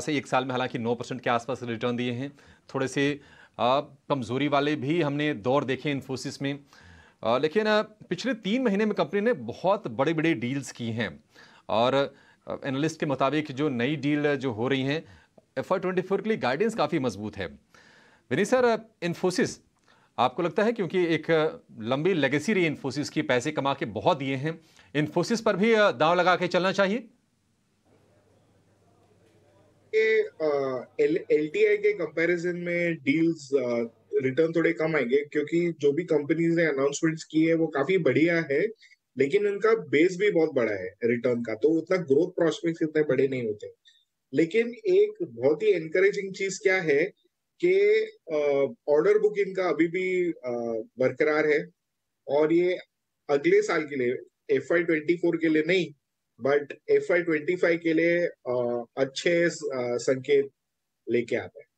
से एक साल में हालांकि नौ परसेंट के आसपास रिटर्न दिए हैं थोड़े से कमज़ोरी वाले भी हमने दौर देखे इन्फोसिस में आ, लेकिन पिछले तीन महीने में कंपनी ने बहुत बड़े बड़े डील्स की हैं और एनालिस्ट के मुताबिक जो नई डील जो हो रही हैं एफ आई ट्वेंटी फोर के लिए गाइडेंस काफ़ी मजबूत है विनी सर इन्फोसिस आपको लगता है क्योंकि एक लंबी लेगेसी रही इन्फोसिस की पैसे कमा के बहुत दिए हैं इन्फोसिस पर भी दाव लगा के चलना चाहिए के एल के कंपेरिजन में डील्स रिटर्न थोड़े कम आएंगे क्योंकि जो भी कंपनीज ने अनाउंसमेंट्स की है वो काफी बढ़िया है लेकिन उनका बेस भी बहुत बड़ा है रिटर्न का तो उतना ग्रोथ प्रोस्पेक्ट इतने बड़े नहीं होते लेकिन एक बहुत ही एनकरेजिंग चीज क्या है कि ऑर्डर बुक इनका अभी भी बरकरार है और ये अगले साल के लिए एफ आई ट्वेंटी फोर के लिए नहीं but F Y twenty five के लिए आ, अच्छे संकेत लेके आते हैं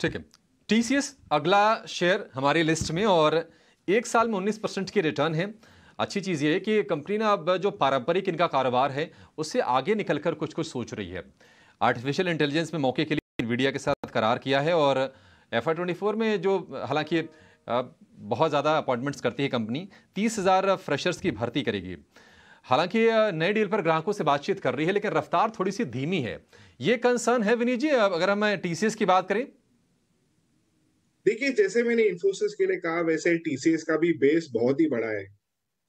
ठीक है टीसीएस अगला शेयर हमारी लिस्ट में और एक साल में 19 परसेंट की रिटर्न है अच्छी चीज़ ये है कि कंपनी ना अब जो पारंपरिक इनका कारोबार है उससे आगे निकलकर कुछ कुछ सोच रही है आर्टिफिशियल इंटेलिजेंस में मौके के लिए मीडिया के साथ करार किया है और एफ आई में जो हालांकि बहुत ज़्यादा अपॉइंटमेंट्स करती है कंपनी तीस हज़ार फ्रेशर्स की भर्ती करेगी हालांकि नए डील पर ग्राहकों से बातचीत कर रही है लेकिन रफ्तार थोड़ी सी धीमी है ये कंसर्न है विनीत जी अगर हम टीसीएस की बात करें देखिए जैसे मैंने इंफोसिस के लिए कहा वैसे टीसीएस का भी बेस बहुत ही बड़ा है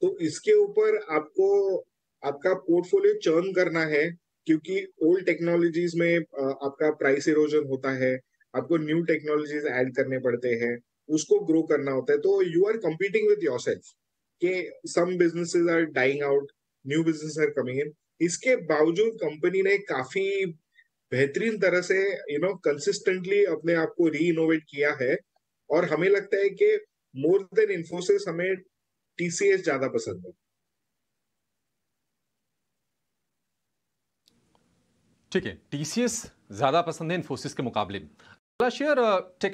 तो इसके ऊपर आपको आपका पोर्टफोलियो चर्न करना है क्योंकि ओल्ड टेक्नोलॉजीज में आपका प्राइस इरोजन होता है आपको न्यू टेक्नोलॉजीज ऐड करने पड़ते हैं उसको ग्रो करना होता है तो you are competing with yourself के some business are dying out new business are coming in इसके बावजूद कंपनी ने काफी बेहतरीन तरह से यू नो कंसिस्टेंटली अपने आप को री इनोवेट किया है और हमें लगता है कि मोर देन इन्फोसिस हमें टीसीएस ज्यादा पसंद है ठीक है टीसीएस ज्यादा पसंद है इन्फोसिस के मुकाबले शेयर टेक